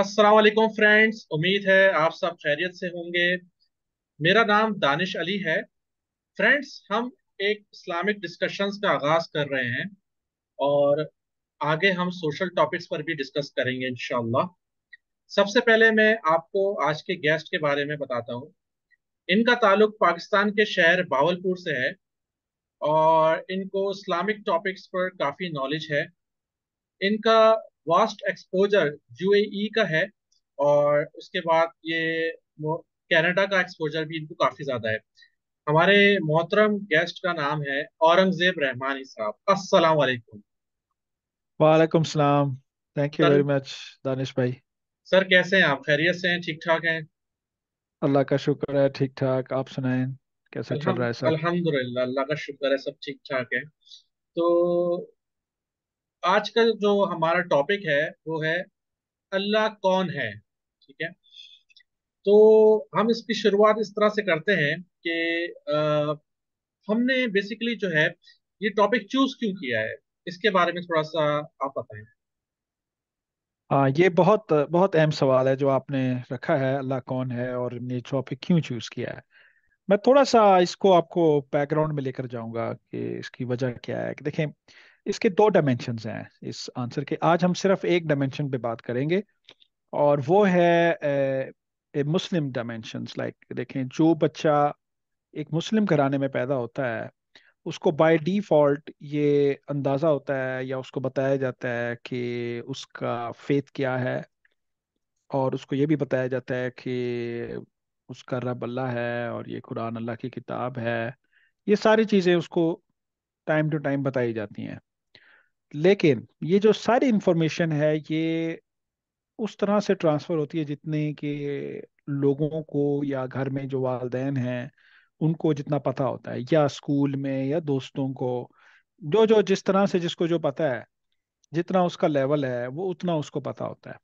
Aslam friends उम्मीद है आप सब खैरियत से होंगे मेरा नाम दानिश अली है फ्रेंड्स हम एक इस्लामिक डिस्कशंस का आगाज़ कर रहे हैं और आगे हम सोशल टॉपिक्स पर भी डिस्कस करेंगे इन सबसे पहले मैं आपको आज के गेस्ट के बारे में बताता हूँ इनका ताल्लुक पाकिस्तान के शहर बावलपुर से है और इनको इस्लामिक टॉपिक्स पर काफ़ी नॉलेज है इनका वास्ट एक्सपोजर यूएई का है और उसके बाद ये कनाडा का एक्सपोजर भी इनको काफ़ी ज़्यादा है हमारे मोहतरम गेस्ट का नाम है औरंगजेब रहमानी साहब अस्सलाम वालेकुम वालेकुम सलाम thank you very much Danish भाई सर कैसे हैं आप खैरियत से हैं ठीक ठाक हैं अल्लाह का शुक्र है ठीक ठाक आप सुनाएं कैसा चल रहा है सर अल्हम्दुलिल्लाह अल्लाह का शुक्र है सब ठीक ठाक है तो आज का जो हमारा टॉपिक है वो है अल्लाह कौन है ठीक है तो हम इसकी शुरुआत इस तरह से करते हैं कि हमने बेसिकली जो है ये टॉपिक चूज क्यों किया है इसके बारे में थोड़ा सा आप बताएं हाँ ये बहुत बहुत अहम सवाल है जो आपने रखा है अल्लाह कौन है और ये टॉपिक क्यों चूज किया है मैं थोड़ा सा इसको आपको बैकग्राउंड में लेकर जाऊंगा कि इसकी वजह क्या है कि देखें इसके दो डायमेंशन हैं इस आंसर के आज हम सिर्फ एक डायमेंशन पे बात करेंगे और वो है ए, ए मुस्लिम डायमेंशन लाइक देखें जो बच्चा एक मुस्लिम घराने में पैदा होता है उसको बाय डिफ़ॉल्ट ये अंदाज़ा होता है या उसको बताया जाता है कि उसका फेथ क्या है और उसको ये भी बताया जाता है कि उसका रब अल्लाह है और ये कुरान अल्लाह की किताब है ये सारी चीज़ें उसको टाइम टू टाइम बताई जाती हैं लेकिन ये जो सारी इंफॉर्मेशन है ये उस तरह से ट्रांसफ़र होती है जितने कि लोगों को या घर में जो वालदेन हैं उनको जितना पता होता है या स्कूल में या दोस्तों को जो जो जिस तरह से जिसको जो पता है जितना उसका लेवल है वो उतना उसको पता होता है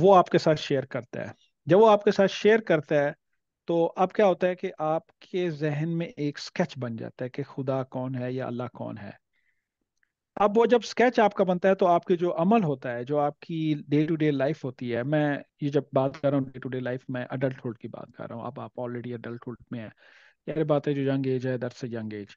वो आपके साथ शेयर करता है जब वो आपके साथ शेयर करता है तो अब क्या होता है कि आपके जहन में एक स्केच बन जाता है कि खुदा कौन है या अल्लाह कौन है अब वो जब स्केच आपका बनता है तो आपके जो अमल होता है जो आपकी डे टू डे लाइफ होती है मैं ये जब बात कर रहा हूँ डे टू डे लाइफ में अडल्टहुड की बात कर रहा हूँ अब आप ऑलरेडी अडल्टहुड में है यार बात है जो यंग एज है दर से यंग एज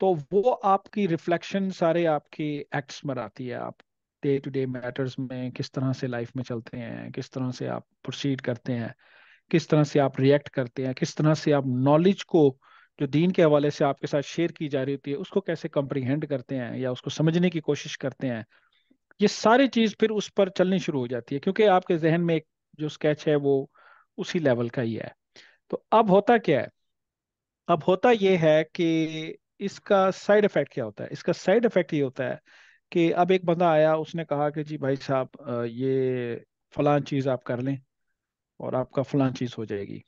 तो वो आपकी रिफ्लेक्शन सारे आपके एक्ट्स में आती है आप डे टू डे मैटर्स में किस तरह से लाइफ में चलते हैं किस तरह से आप प्रोसीड करते हैं किस तरह से आप रिएक्ट करते हैं किस तरह से आप नॉलेज को जो दीन के हवाले से आपके साथ शेयर की जा रही होती है उसको कैसे कंप्रीहेंड करते हैं या उसको समझने की कोशिश करते हैं ये सारी चीज़ फिर उस पर चलनी शुरू हो जाती है क्योंकि आपके जहन में एक जो स्केच है वो उसी लेवल का ही है तो अब होता क्या है अब होता यह है कि इसका साइड इफेक्ट क्या होता है इसका साइड इफेक्ट ये होता है कि अब एक बंदा आया उसने कहा कि जी भाई साहब ये फलां चीज़ आप कर लें और आपका फलां चीज़ हो जाएगी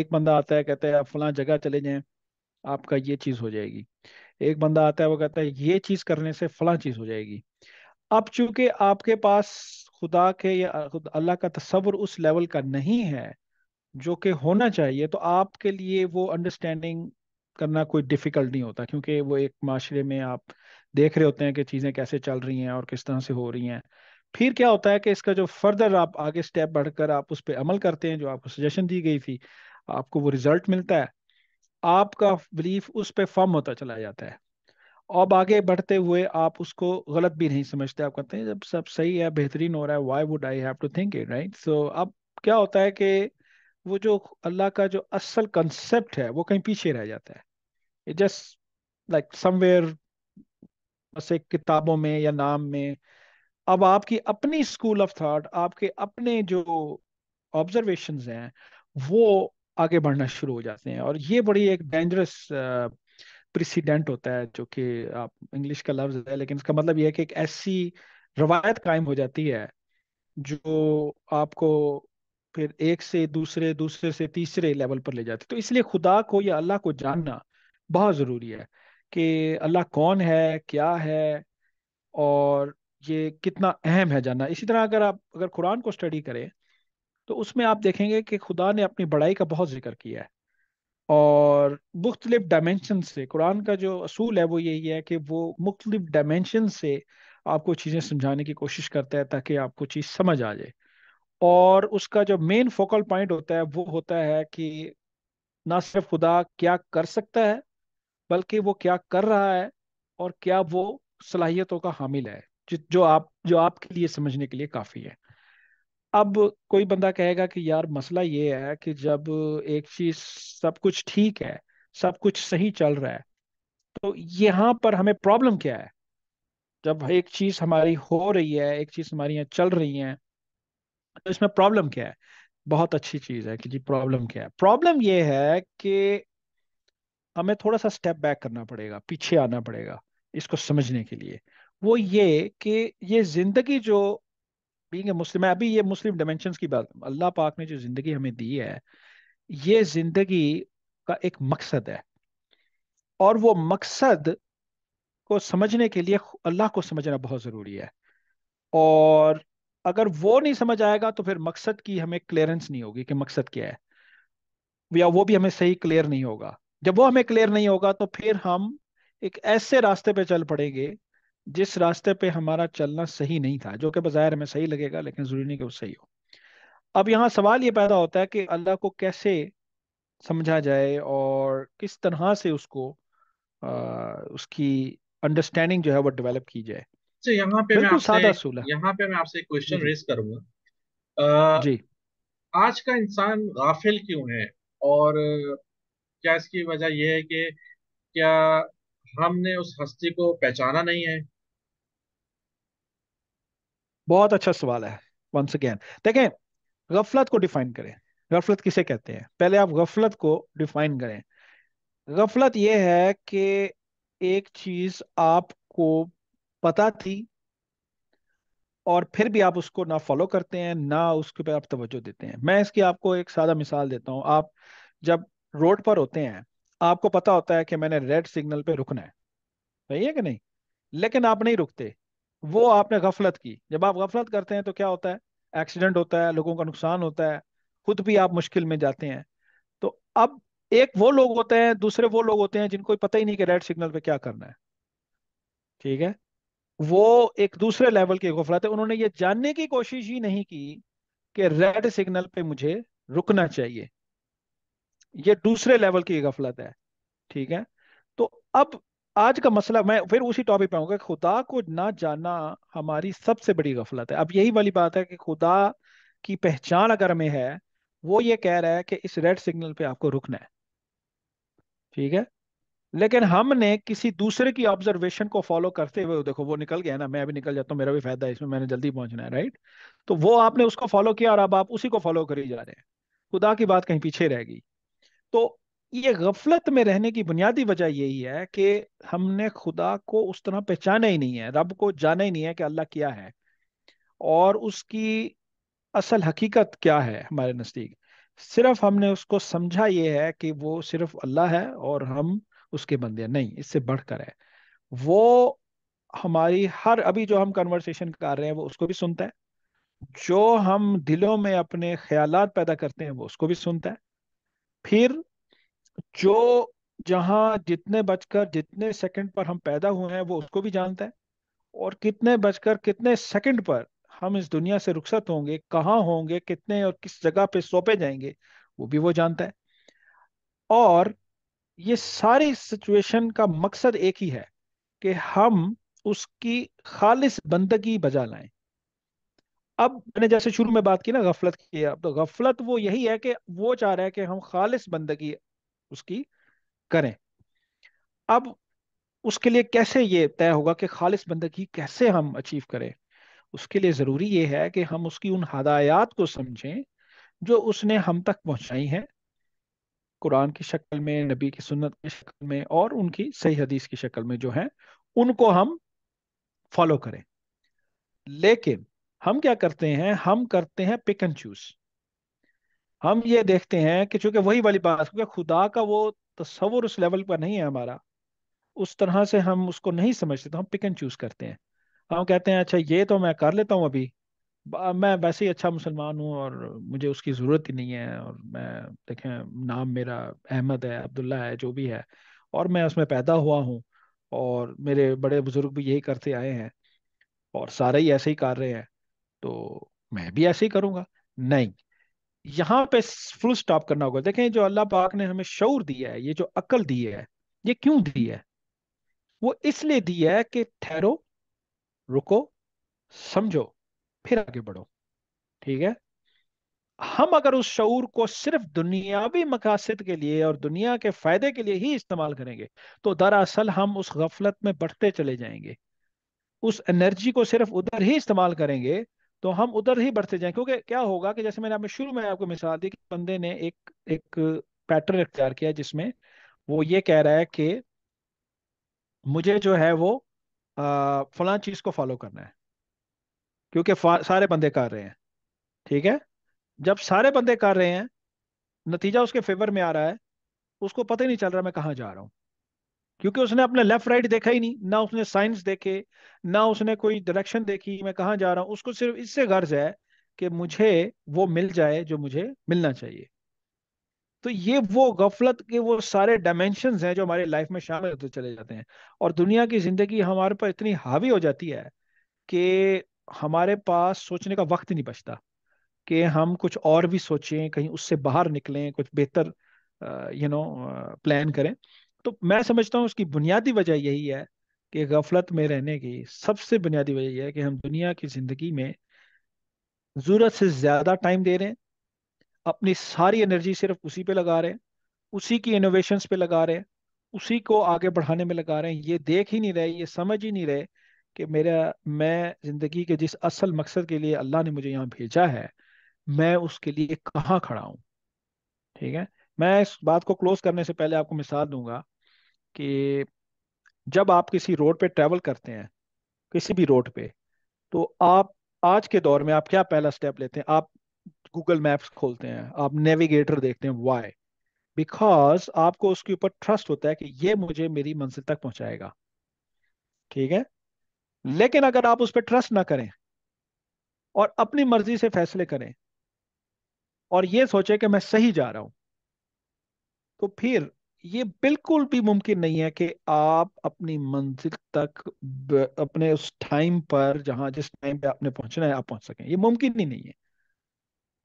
एक बंदा आता है कहता है आप फलान जगह चले जाएं आपका ये चीज हो जाएगी एक बंदा आता है वो कहता है ये चीज करने से फला चीज हो जाएगी अब चूंकि आपके पास खुदा के या अल्लाह का तस्वर उस लेवल का नहीं है जो कि होना चाहिए तो आपके लिए वो अंडरस्टैंडिंग करना कोई डिफिकल्ट नहीं होता क्योंकि वो एक माशरे में आप देख रहे होते हैं कि चीज़ें कैसे चल रही हैं और किस तरह से हो रही हैं फिर क्या होता है कि इसका जो फर्दर आप आगे स्टेप बढ़कर आप उस पर अमल करते हैं जो आपको सजेशन दी गई थी आपको वो रिजल्ट मिलता है आपका बिलीफ उस पर फॉर्म होता चला जाता है अब आगे बढ़ते हुए आप उसको गलत भी नहीं समझते आप कहते हैं जब सब सही है बेहतरीन हो रहा है why would I have to think it right so अब क्या होता है कि वो जो अल्लाह का जो असल कंसेप्ट है वो कहीं पीछे रह जाता है इट जस्ट लाइक समवेयर जैसे किताबों में या नाम में अब आपकी अपनी स्कूल ऑफ थॉट आपके अपने जो ऑब्जर्वेशन हैं वो आगे बढ़ना शुरू हो जाते हैं और ये बड़ी एक डेंजरस प्रेसिडेंट होता है जो कि आप इंग्लिश का लफ्ज है लेकिन इसका मतलब यह है कि एक ऐसी रवायत कायम हो जाती है जो आपको फिर एक से दूसरे दूसरे से तीसरे लेवल पर ले जाती है तो इसलिए खुदा को या अल्लाह को जानना बहुत ज़रूरी है कि अल्लाह कौन है क्या है और ये कितना अहम है जानना इसी तरह अगर आप अगर कुरान को स्टडी करें तो उसमें आप देखेंगे कि खुदा ने अपनी बड़ाई का बहुत जिक्र किया है और मुख्तलिफ डायमेंशन से कुरान का जो असूल है वो यही है कि वो मुख्तलिफ डायमेंशन से आपको चीज़ें समझाने की कोशिश करता है ताकि आपको चीज़ समझ आ जाए और उसका जो मेन फोकल पॉइंट होता है वो होता है कि ना सिर्फ खुदा क्या कर सकता है बल्कि वो क्या कर रहा है और क्या वो सलाहियतों का हामिल है जो आप जो आपके लिए समझने के लिए काफ़ी है अब कोई बंदा कहेगा कि यार मसला ये है कि जब एक चीज सब कुछ ठीक है सब कुछ सही चल रहा है तो यहाँ पर हमें प्रॉब्लम क्या है जब एक चीज हमारी हो रही है एक चीज हमारी यहाँ चल रही है तो इसमें प्रॉब्लम क्या है बहुत अच्छी चीज है कि जी प्रॉब्लम क्या है प्रॉब्लम ये है कि हमें थोड़ा सा स्टेप बैक करना पड़ेगा पीछे आना पड़ेगा इसको समझने के लिए वो ये कि ये जिंदगी जो बींग ए मुस्लिम अभी ये मुस्लिम डायमेंशन की बात अल्लाह पाक ने जो ज़िंदगी हमें दी है ये ज़िंदगी का एक मकसद है और वो मकसद को समझने के लिए अल्लाह को समझना बहुत ज़रूरी है और अगर वो नहीं समझ आएगा तो फिर मकसद की हमें क्लियरेंस नहीं होगी कि मकसद क्या है या वो भी हमें सही क्लियर नहीं होगा जब वो हमें क्लियर नहीं होगा तो फिर हम एक ऐसे रास्ते पे चल पड़ेंगे जिस रास्ते पे हमारा चलना सही नहीं था जो कि बाजार में सही लगेगा लेकिन जरूरी नहीं कि वो सही हो अब यहाँ सवाल ये पैदा होता है कि अल्लाह को कैसे समझा जाए और किस तरह से उसको आ, उसकी अंडरस्टैंडिंग जो है वो डेवलप की जाए अच्छा, यहाँ पे बिल्कुल सादा है यहाँ पे मैं आपसे क्वेश्चन रेज करूंगा जी आज का इंसान गाफिल क्यों है और क्या इसकी वजह यह है कि क्या हमने उस हस्ती को पहचाना नहीं है बहुत अच्छा सवाल है वंस अगेन देखें गफलत को डिफाइन करें गफलत किसे कहते हैं पहले आप गफलत को डिफाइन करें गफलत यह है कि एक चीज आपको पता थी और फिर भी आप उसको ना फॉलो करते हैं ना उसके पे आप तवज्जो देते हैं मैं इसकी आपको एक सादा मिसाल देता हूं आप जब रोड पर होते हैं आपको पता होता है कि मैंने रेड सिग्नल पे रुकना है सही है कि नहीं लेकिन आप नहीं रुकते वो आपने गफलत की जब आप गफलत करते हैं तो क्या होता है एक्सीडेंट होता है लोगों का नुकसान होता है खुद भी आप मुश्किल में जाते हैं तो अब एक वो लोग होते हैं दूसरे वो लोग होते हैं जिनको पता ही नहीं कि रेड सिग्नल पे क्या करना है ठीक है वो एक दूसरे लेवल की गफलत है उन्होंने ये जानने की कोशिश ही नहीं की कि रेड सिग्नल पे मुझे रुकना चाहिए ये दूसरे लेवल की गफलत है ठीक है तो अब आज का मसला मैं फिर उसी टॉपिक पे आऊंगा खुदा को ना जानना हमारी सबसे बड़ी गफलत है अब यही वाली बात है कि खुदा की पहचान अगर हमें है वो ये कह रहा है कि इस रेड सिग्नल पे आपको रुकना है ठीक है लेकिन हमने किसी दूसरे की ऑब्जर्वेशन को फॉलो करते हुए देखो वो निकल गया ना मैं भी निकल जाता हूँ मेरा भी फायदा है इसमें मैंने जल्दी पहुंचना है राइट तो वो आपने उसको फॉलो किया और अब आप उसी को फॉलो कर ही जा रहे हैं खुदा की बात कहीं पीछे रहेगी तो ये गफलत में रहने की बुनियादी वजह यही है कि हमने खुदा को उस तरह पहचाना ही नहीं है रब को जाना ही नहीं है कि अल्लाह क्या है और उसकी असल हकीकत क्या है हमारे नज़दीक सिर्फ हमने उसको समझा ये है कि वो सिर्फ अल्लाह है और हम उसके बंदे नहीं इससे बढ़कर है वो हमारी हर अभी जो हम कन्वर्सेशन कर रहे हैं वो उसको भी सुनता है जो हम दिलों में अपने ख्यालात पैदा करते हैं वो उसको भी सुनता है फिर जो जहां जितने बजकर जितने सेकंड पर हम पैदा हुए हैं वो उसको भी जानता है और कितने बजकर कितने सेकंड पर हम इस दुनिया से रुखसत होंगे कहाँ होंगे कितने और किस जगह पे सौंपे जाएंगे वो भी वो जानता है और ये सारी सिचुएशन का मकसद एक ही है कि हम उसकी खालिस बंदगी बजा लाएं अब मैंने जैसे शुरू में बात की ना गफलत की अब तो गफलत वो यही है कि वो चाह रहा है कि हम खालिस बंदगी उसकी करें अब उसके लिए कैसे ये तय होगा कि खालिस बंदगी कैसे हम अचीव करें उसके लिए ज़रूरी ये है कि हम उसकी उन हदायात को समझें जो उसने हम तक पहुंचाई हैं कुरान की शक्ल में नबी की सुन्नत की शक्ल में और उनकी सही हदीस की शक्ल में जो है उनको हम फॉलो करें लेकिन हम क्या करते हैं हम करते हैं पिक एंड चूज हम ये देखते हैं कि चूंकि वही वाली बात क्योंकि खुदा का वो तस्वर उस लेवल पर नहीं है हमारा उस तरह से हम उसको नहीं समझते तो हम पिक एंड चूज करते हैं हम कहते हैं अच्छा ये तो मैं कर लेता हूँ अभी मैं वैसे ही अच्छा मुसलमान हूँ और मुझे उसकी ज़रूरत ही नहीं है और मैं देखें नाम मेरा अहमद है अब्दुल्ला है जो भी है और मैं उसमें पैदा हुआ हूँ और मेरे बड़े बुजुर्ग भी यही करते आए हैं और सारे ही ऐसे ही कर रहे हैं तो मैं भी ऐसे ही करूँगा नहीं यहाँ पे फुल स्टॉप करना होगा देखें जो अल्लाह पाक ने हमें शौर दिया है ये जो अक्ल दी है ये क्यों दी है वो इसलिए दी है कि ठहरो रुको समझो फिर आगे बढ़ो ठीक है हम अगर उस शूर को सिर्फ दुनियावी मकासद के लिए और दुनिया के फायदे के लिए ही इस्तेमाल करेंगे तो दरअसल हम उस गफलत में बढ़ते चले जाएंगे उस एनर्जी को सिर्फ उधर ही इस्तेमाल करेंगे तो हम उधर ही बढ़ते जाएं क्योंकि क्या होगा कि जैसे मैंने आपने शुरू में आपको मिसाल दी कि बंदे ने एक एक पैटर्न इख्तियार किया जिसमें वो ये कह रहा है कि मुझे जो है वो फलां चीज को फॉलो करना है क्योंकि सारे बंदे कर रहे हैं ठीक है जब सारे बंदे कर रहे हैं नतीजा उसके फेवर में आ रहा है उसको पता ही नहीं चल रहा मैं कहाँ जा रहा हूँ क्योंकि उसने अपने लेफ्ट राइट देखा ही नहीं ना उसने साइंस देखे ना उसने कोई डायरेक्शन देखी मैं कहाँ जा रहा हूँ उसको सिर्फ इससे गर्ज है कि मुझे वो मिल जाए जो मुझे मिलना चाहिए तो ये वो गफलत के वो सारे डायमेंशन हैं जो हमारी लाइफ में शामिल होते चले जाते हैं और दुनिया की जिंदगी हमारे पर इतनी हावी हो जाती है कि हमारे पास सोचने का वक्त नहीं बचता कि हम कुछ और भी सोचें कहीं उससे बाहर निकलें कुछ बेहतर यू नो प्लान करें तो मैं समझता हूँ उसकी बुनियादी वजह यही है कि गफलत में रहने की सबसे बुनियादी वजह यह है कि हम दुनिया की जिंदगी में ज़रूरत से ज़्यादा टाइम दे रहे हैं अपनी सारी एनर्जी सिर्फ उसी पे लगा रहे हैं उसी की इनोवेशन पे लगा रहे हैं उसी को आगे बढ़ाने में लगा रहे हैं ये देख ही नहीं रहे ये समझ ही नहीं रहे कि मेरा मैं ज़िंदगी के जिस असल मकसद के लिए अल्लाह ने मुझे यहाँ भेजा है मैं उसके लिए कहाँ खड़ा हूँ ठीक है मैं इस बात को क्लोज करने से पहले आपको मिसाल दूंगा कि जब आप किसी रोड पे ट्रैवल करते हैं किसी भी रोड पे तो आप आज के दौर में आप क्या पहला स्टेप लेते हैं आप गूगल मैप्स खोलते हैं आप नेविगेटर देखते हैं वाई बिकॉज आपको उसके ऊपर ट्रस्ट होता है कि ये मुझे मेरी मंजिल तक पहुंचाएगा ठीक है लेकिन अगर आप उस पर ट्रस्ट ना करें और अपनी मर्जी से फैसले करें और ये सोचे कि मैं सही जा रहा हूं तो फिर ये बिल्कुल भी मुमकिन नहीं है कि आप अपनी मंजिल तक अपने उस टाइम पर जहां जिस टाइम पे आपने पहुंचना है आप पहुंच सकें ये मुमकिन ही नहीं है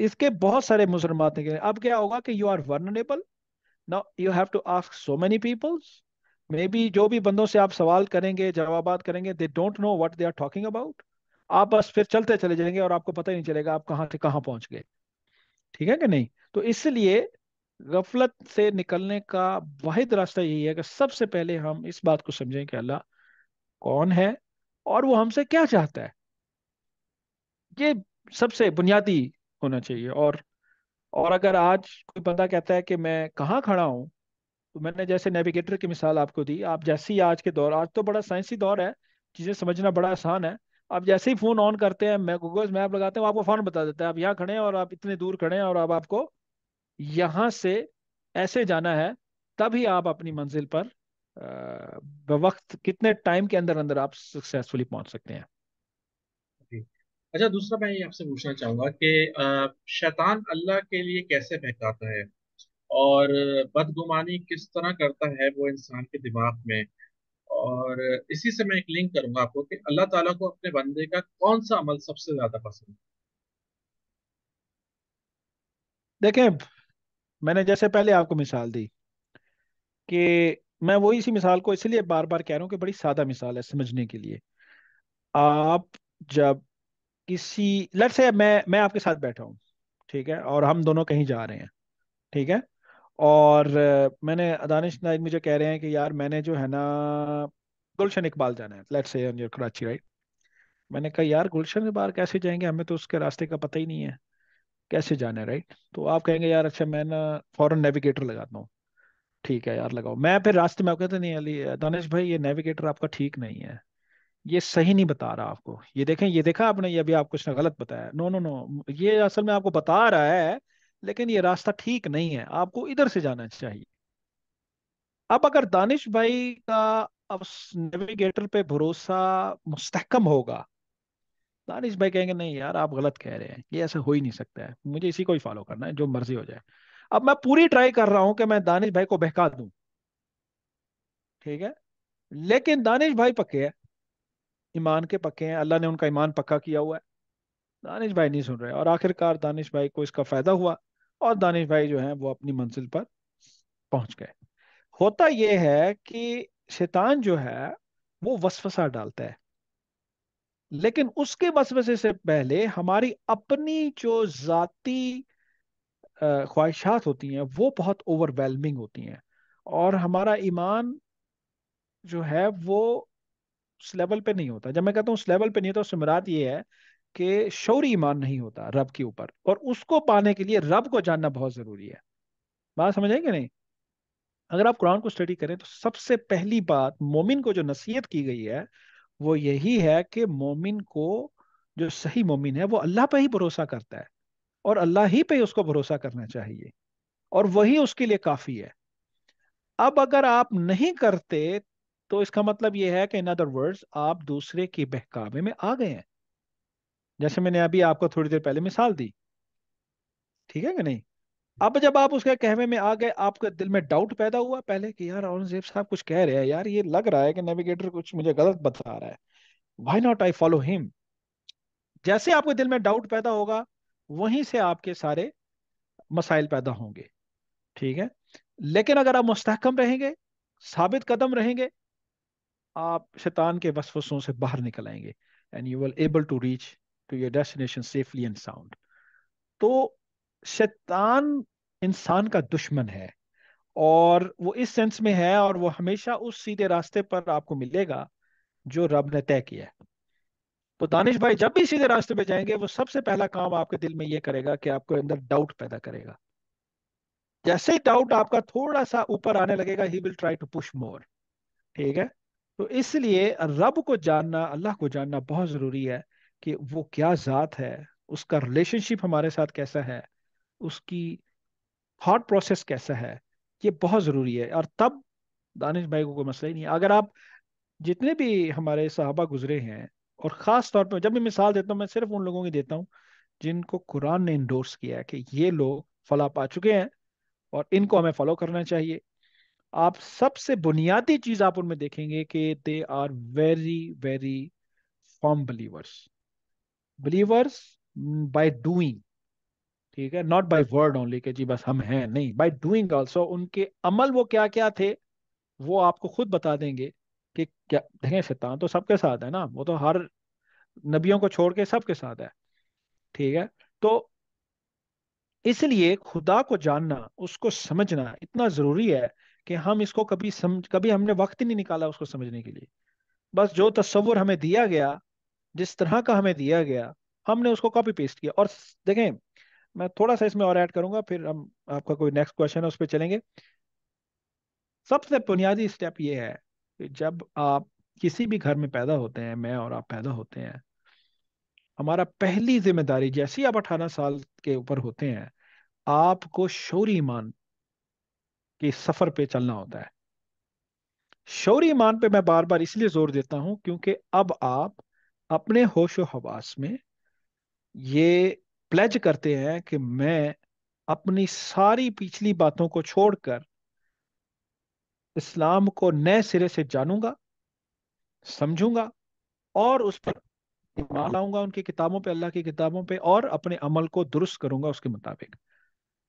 इसके बहुत सारे मुसरमात निकले अब क्या होगा कि you are vulnerable now you have to ask so many peoples may be जो भी बंदों से आप सवाल करेंगे जवाब करेंगे they don't know what they are talking about आप बस फिर चलते चले जाएंगे और आपको पता ही नहीं चलेगा आप कहाँ से कहाँ पहुंच गए ठीक है कि नहीं तो इसलिए गफलत से निकलने का वाहिद रास्ता यही है कि सबसे पहले हम इस बात को समझें कि अल्लाह कौन है और वो हमसे क्या चाहता है ये सबसे बुनियादी होना चाहिए और और अगर आज कोई बंदा कहता है कि मैं कहाँ खड़ा हूँ तो मैंने जैसे नेविगेटर की मिसाल आपको दी आप जैसे ही आज के दौर आज तो बड़ा साइंसी दौर है चीज़ें समझना बड़ा आसान है आप जैसे ही फ़ोन ऑन करते हैं मैं गूगल मैप लगाते हैं आपको फ़ौरन बता देता है आप यहाँ खड़े हैं और आप इतने दूर खड़े हैं और अब आप आपको यहाँ से ऐसे जाना है तभी आप अपनी मंजिल पर वक्त कितने टाइम के अंदर अंदर आप सक्सेसफुली पहुंच सकते हैं अच्छा दूसरा मैं ये आपसे पूछना चाहूंगा कि शैतान अल्लाह के लिए कैसे बहकाता है और बदगुमानी किस तरह करता है वो इंसान के दिमाग में और इसी से मैं एक लिंक करूंगा आपको कि अल्लाह ताला को अपने बंदे का कौन सा अमल सबसे ज्यादा पसंद है देखें मैंने जैसे पहले आपको मिसाल दी कि मैं वो इसी मिसाल को इसलिए बार बार कह रहा हूँ कि बड़ी सादा मिसाल है समझने के लिए आप जब किसी लट से मैं मैं आपके साथ बैठा हूँ ठीक है और हम दोनों कहीं जा रहे हैं ठीक है और मैंने अदानिश नाइद मुझे कह रहे हैं कि यार मैंने जो है ना गुलशन इकबाल जाना है लेट्स से कराची राइट मैंने कहा यार गुलशन इकबाल कैसे जाएंगे हमें तो उसके रास्ते का पता ही नहीं है कैसे जाना है राइट तो आप कहेंगे यार अच्छा मैं ना फॉरन नेविगेटर लगाता हूँ ठीक है यार लगाओ मैं फिर रास्ते में कहते नहीं अली दानिश भाई ये नेविगेटर आपका ठीक नहीं है ये सही नहीं बता रहा आपको ये देखें ये देखा आपने ये अभी आप कुछ ना गलत बताया नो नो नो ये असल में आपको बता रहा है लेकिन ये रास्ता ठीक नहीं है आपको इधर से जाना चाहिए अब अगर दानिश भाई का अब नेविगेटर पे भरोसा मुस्तकम होगा दानिश भाई कहेंगे नहीं यार आप गलत कह रहे हैं ये ऐसा हो ही नहीं सकता है मुझे इसी को ही फॉलो करना है जो मर्जी हो जाए अब मैं पूरी ट्राई कर रहा हूं कि मैं दानिश भाई को बहका दूं ठीक है लेकिन दानिश भाई पक्के हैं ईमान के पक्के हैं अल्लाह ने उनका ईमान पक्का किया हुआ है दानिश भाई नहीं सुन रहे और आखिरकार दानिश भाई को इसका फायदा हुआ और दानिश भाई जो है वो अपनी मंजिल पर पहुंच गए होता यह है कि शैतान जो है वो वसफसा डालता है लेकिन उसके बस से पहले हमारी अपनी जो जाती ख्वाहिशात होती हैं वो बहुत ओवरवेलमिंग होती हैं और हमारा ईमान जो है वो उस लेवल पे नहीं होता जब मैं कहता हूँ उस लेवल पे नहीं होता उससे ये है कि शौरी ईमान नहीं होता रब के ऊपर और उसको पाने के लिए रब को जानना बहुत ज़रूरी है बात समझ नहीं अगर आप कुरान को स्टडी करें तो सबसे पहली बात मोमिन को जो नसीहत की गई है वो यही है कि मोमिन को जो सही मोमिन है वो अल्लाह पे ही भरोसा करता है और अल्लाह ही पे उसको भरोसा करना चाहिए और वही उसके लिए काफी है अब अगर आप नहीं करते तो इसका मतलब यह है कि इन अदर वर्ड्स आप दूसरे के बहकावे में आ गए हैं जैसे मैंने अभी आपको थोड़ी देर पहले मिसाल दी ठीक है कि नहीं अब जब आप उसके कहवे में आ गए आपके दिल में डाउट पैदा हुआ पहले कि यार औरंगजेब साहब कुछ कह रहे हैं यार ये लग रहा है कि नेविगेटर कुछ मुझे गलत बता रहा है why not I follow him जैसे आपके दिल में डाउट पैदा होगा वहीं से आपके सारे मसाइल पैदा होंगे ठीक है लेकिन अगर आप मुस्तकम रहेंगे साबित कदम रहेंगे आप शैतान के वसफसों से बाहर निकल आएंगे and you will able to reach to your destination safely and sound तो शैतान इंसान का दुश्मन है और वो इस सेंस में है और वो हमेशा उस सीधे रास्ते पर आपको मिलेगा जो रब ने तय किया है तो दानिश भाई जब भी सीधे रास्ते पे जाएंगे वो सबसे पहला काम आपके दिल में ये करेगा कि आपको अंदर डाउट पैदा करेगा जैसे ही डाउट आपका थोड़ा सा ऊपर आने लगेगा he will try to push more ठीक है तो इसलिए रब को जानना अल्लाह को जानना बहुत जरूरी है कि वो क्या जात है उसका रिलेशनशिप हमारे साथ कैसा है उसकी थॉट प्रोसेस कैसा है ये बहुत ज़रूरी है और तब दानिश भाई को कोई मसला ही नहीं अगर आप जितने भी हमारे साहबा गुजरे हैं और ख़ास तौर पर जब मैं मिसाल देता हूँ मैं सिर्फ उन लोगों की देता हूँ जिनको कुरान ने इंडोर्स किया है कि ये लोग फला पा चुके हैं और इनको हमें फॉलो करना चाहिए आप सबसे बुनियादी चीज़ आप उनमें देखेंगे कि they are very very firm believers believers by doing ठीक है नॉट बाय वर्ड ओनली के जी बस हम हैं नहीं बाय डूइंग आल्सो उनके अमल वो क्या क्या थे वो आपको खुद बता देंगे कि क्या देखें शैतान तो सबके साथ है ना वो तो हर नबियों को छोड़ के सबके साथ है ठीक है तो इसलिए खुदा को जानना उसको समझना इतना जरूरी है कि हम इसको कभी समझ कभी हमने वक्त ही नहीं निकाला उसको समझने के लिए बस जो तस्वुर हमें दिया गया जिस तरह का हमें दिया गया हमने उसको कॉपी पेस्ट किया और देखें मैं थोड़ा सा इसमें और ऐड करूंगा फिर हम आपका कोई नेक्स्ट क्वेश्चन है उस पर चलेंगे सबसे बुनियादी स्टेप ये है कि जब आप किसी भी घर में पैदा होते हैं मैं और आप पैदा होते हैं हमारा पहली जिम्मेदारी जैसे ही आप अठारह साल के ऊपर होते हैं आपको शौरी ईमान के सफर पे चलना होता है शौरी ईमान पे मैं बार बार इसलिए जोर देता हूं क्योंकि अब आप अपने होशो हवास में ये प्लेज करते हैं कि मैं अपनी सारी पिछली बातों को छोड़कर इस्लाम को नए सिरे से जानूंगा समझूंगा और उस पर ईमान लाऊंगा उनकी किताबों पे अल्लाह की किताबों पे और अपने अमल को दुरुस्त करूंगा उसके मुताबिक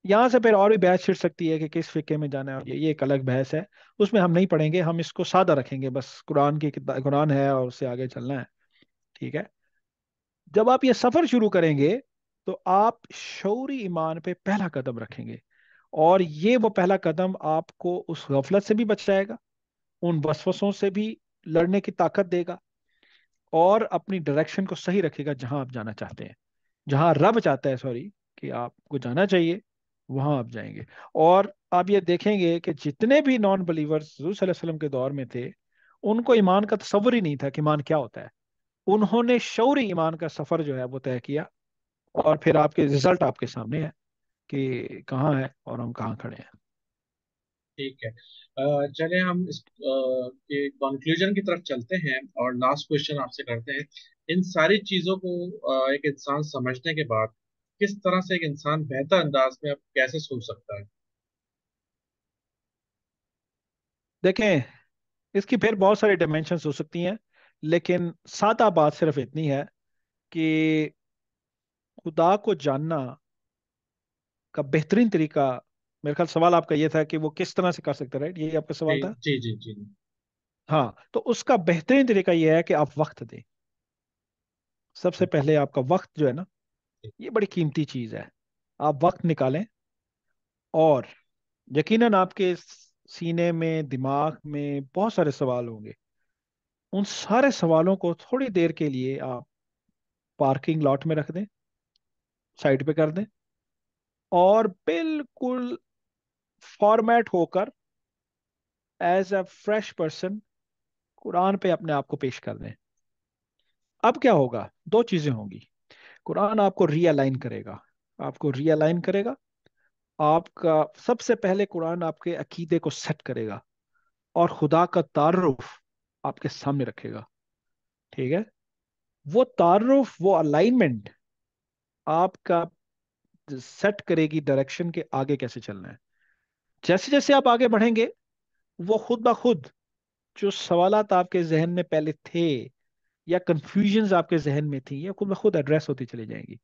यहां से फिर और भी बहस छिड़ सकती है कि किस फिक्के में जाना है ये ये एक अलग बहस है उसमें हम नहीं पढ़ेंगे हम इसको सादा रखेंगे बस कुरान की कुरान है और उससे आगे चलना है ठीक है जब आप ये सफर शुरू करेंगे तो आप शौरी ईमान पे पहला कदम रखेंगे और ये वो पहला कदम आपको उस गफलत से भी बचाएगा उन वसवसों से भी लड़ने की ताकत देगा और अपनी डायरेक्शन को सही रखेगा जहां आप जाना चाहते हैं जहां रब चाहता है सॉरी कि आपको जाना चाहिए वहां आप जाएंगे और आप ये देखेंगे कि जितने भी नॉन बिलीवर्स वसल्लम के दौर में थे उनको ईमान का तस्वर ही नहीं था कि ईमान क्या होता है उन्होंने शौरी ईमान का सफर जो है वो तय किया और फिर आपके रिजल्ट आपके सामने है कि कहाँ है और हम कहाँ खड़े हैं ठीक है चले हम इस कंक्लूजन की तरफ चलते हैं और लास्ट क्वेश्चन आपसे करते हैं इन सारी चीज़ों को एक इंसान समझने के बाद किस तरह से एक इंसान बेहतर अंदाज में अब कैसे सोच सकता है देखें इसकी फिर बहुत सारी डायमेंशन हो सकती हैं लेकिन सादा बात सिर्फ इतनी है कि खुदा को जानना का बेहतरीन तरीका मेरे ख्याल सवाल आपका ये था कि वो किस तरह से कर सकते राइट ये आपका सवाल था जी जी जी हाँ तो उसका बेहतरीन तरीका ये है कि आप वक्त दें सबसे पहले आपका वक्त जो है ना ये बड़ी कीमती चीज है आप वक्त निकालें और यकीनन आपके सीने में दिमाग में बहुत सारे सवाल होंगे उन सारे सवालों को थोड़ी देर के लिए आप पार्किंग लॉट में रख दें साइड पे कर दें और बिल्कुल फॉर्मेट होकर as a fresh person Quran पे अपने आप को पेश कर दें अब क्या होगा दो चीजें होंगी कुरान आपको रीअलाइन करेगा आपको रीअलाइन करेगा आपका सबसे पहले कुरान आपके अकीदे को सेट करेगा और खुदा का तारुफ आपके सामने रखेगा ठीक है वो तारुफ वो अलाइनमेंट आपका सेट करेगी डायरेक्शन के आगे कैसे चलना है जैसे जैसे आप आगे बढ़ेंगे वो खुद ब खुद जो सवाल आपके जहन में पहले थे या कंफ्यूजन आपके जहन में थी ये खुद ब खुद एड्रेस होती चली जाएंगी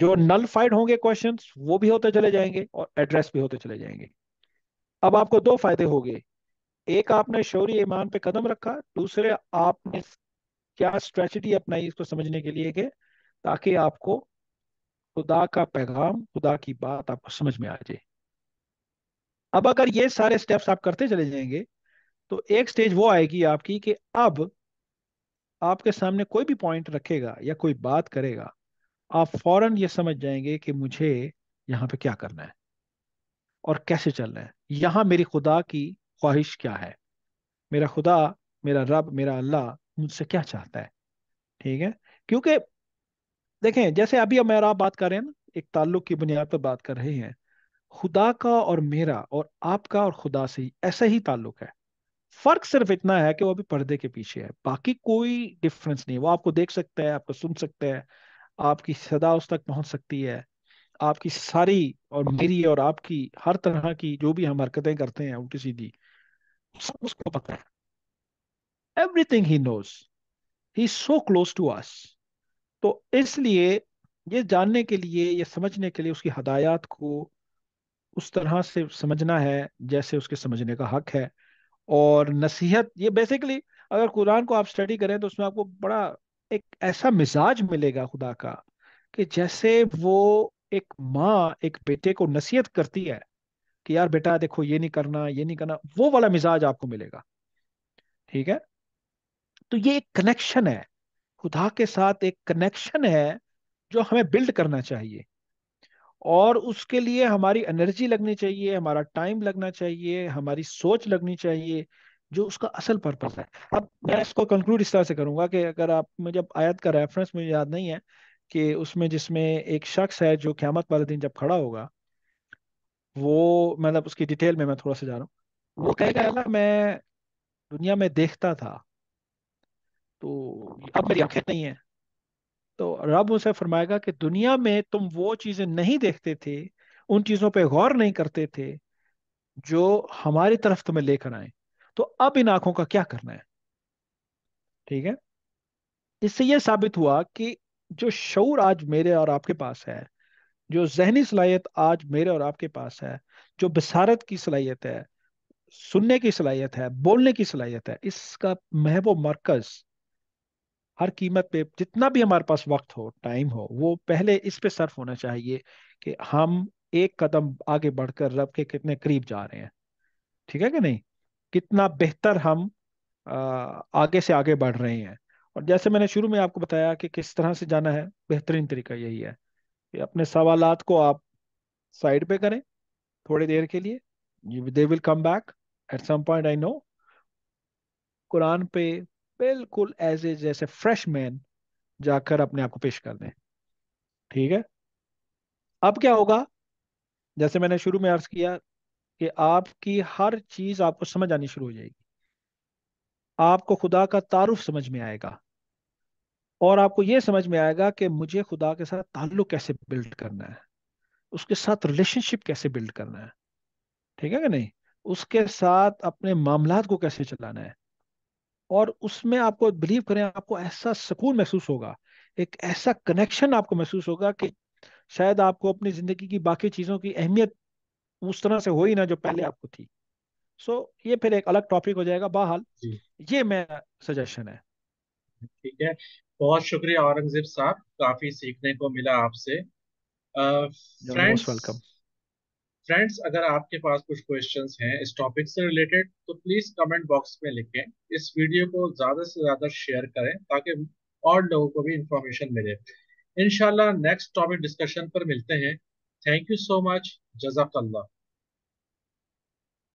जो नलफाइड होंगे क्वेश्चन वो भी होते चले जाएंगे और एड्रेस भी होते चले जाएंगे अब आपको दो फायदे हो गए एक आपने शौरी ईमान पे कदम रखा दूसरे आपने क्या स्ट्रेटी अपनाई इसको समझने के लिए के ताकि आपको खुदा का पैगाम खुदा की बात आपको समझ में आ जाए अब अगर ये सारे स्टेप्स आप करते चले जाएंगे तो एक स्टेज वो आएगी आपकी कि अब आपके सामने कोई भी पॉइंट रखेगा या कोई बात करेगा आप फौरन ये समझ जाएंगे कि मुझे यहाँ पे क्या करना है और कैसे चलना है यहाँ मेरी खुदा की ख्वाहिश क्या है मेरा खुदा मेरा रब मेरा अल्लाह मुझसे क्या चाहता है ठीक है क्योंकि देखें जैसे अभी हम आप बात कर रहे हैं ना एक ताल्लुक की बुनियाद पर बात कर रहे हैं खुदा का और मेरा और आपका और खुदा से ऐसा ही ताल्लुक है फर्क सिर्फ इतना है कि वो अभी पर्दे के पीछे है बाकी कोई डिफरेंस नहीं वो आपको देख सकता है आपको सुन सकता है आपकी सदा उस तक पहुंच सकती है आपकी सारी और मेरी और आपकी हर तरह की जो भी हम हरकतें करते हैं उल्टी सीधी सब उसको पता है everything he knows he so close to us तो इसलिए ये जानने के लिए ये समझने के लिए उसकी हदायत को उस तरह से समझना है जैसे उसके समझने का हक है और नसीहत ये बेसिकली अगर कुरान को आप स्टडी करें तो उसमें आपको बड़ा एक ऐसा मिजाज मिलेगा खुदा का कि जैसे वो एक माँ एक बेटे को नसीहत करती है कि यार बेटा देखो ये नहीं करना ये नहीं करना वो वाला मिजाज आपको मिलेगा ठीक है तो ये एक कनेक्शन है खुदा के साथ एक कनेक्शन है जो हमें बिल्ड करना चाहिए और उसके लिए हमारी एनर्जी लगनी चाहिए हमारा टाइम लगना चाहिए हमारी सोच लगनी चाहिए जो उसका असल पर्पज है अब मैं इसको कंक्लूड इस तरह से करूंगा कि अगर आप मुझे जब आयत का रेफरेंस मुझे याद नहीं है कि उसमें जिसमें एक शख्स है जो क्यामत वाले दिन जब खड़ा होगा वो मतलब उसकी डिटेल में मैं थोड़ा सा जा रहा हूँ वो कहेगा अल्लाह मैं दुनिया में देखता था तो अब मेरी आंखें नहीं है तो रब उसे फरमाएगा कि दुनिया में तुम वो चीजें नहीं देखते थे उन चीजों पे गौर नहीं करते थे जो हमारी तरफ तुम्हें लेकर आए तो अब इन आंखों का क्या करना है ठीक है इससे यह साबित हुआ कि जो शौर आज मेरे और आपके पास है जो जहनी सलाहियत आज मेरे और आपके पास है जो बसारत की सलाहियत है सुनने की सलाहियत है बोलने की सलाहियत है इसका महबो मरकज हर कीमत पे जितना भी हमारे पास वक्त हो टाइम हो वो पहले इस पे सर्फ होना चाहिए कि हम एक कदम आगे बढ़कर रब के कितने करीब जा रहे हैं ठीक है कि नहीं कितना बेहतर हम आगे से आगे बढ़ रहे हैं और जैसे मैंने शुरू में आपको बताया कि किस तरह से जाना है बेहतरीन तरीका यही है कि अपने सवाल को आप साइड पे करें थोड़ी देर के लिए they will come back at some point I know Quran पे बिल्कुल एज ए जैसे फ्रेश मैन जाकर अपने आप को पेश कर दें ठीक है अब क्या होगा जैसे मैंने शुरू में अर्ज किया कि आपकी हर चीज आपको समझ आनी शुरू हो जाएगी आपको खुदा का तारुफ समझ में आएगा और आपको यह समझ में आएगा कि मुझे खुदा के साथ ताल्लुक कैसे बिल्ड करना है उसके साथ रिलेशनशिप कैसे बिल्ड करना है ठीक है कि नहीं उसके साथ अपने मामला को कैसे चलाना है और उसमें आपको बिलीव करें आपको ऐसा सुकून महसूस होगा एक ऐसा कनेक्शन आपको महसूस होगा कि शायद आपको अपनी जिंदगी की बाकी चीजों की अहमियत उस तरह से हो ही ना जो पहले आपको थी सो so, ये फिर एक अलग टॉपिक हो जाएगा बहाल ये मेरा सजेशन है ठीक है बहुत शुक्रिया औरंगजेब साहब काफी सीखने को मिला आपसे फ्रेंड्स वेलकम फ्रेंड्स अगर आपके पास कुछ क्वेश्चंस हैं इस टॉपिक से रिलेटेड तो प्लीज़ कमेंट बॉक्स में लिखें इस वीडियो को ज़्यादा से ज़्यादा शेयर करें ताकि और लोगों को भी इंफॉर्मेशन मिले इनशाला नेक्स्ट टॉपिक डिस्कशन पर मिलते हैं थैंक यू सो मच जजाकल्ला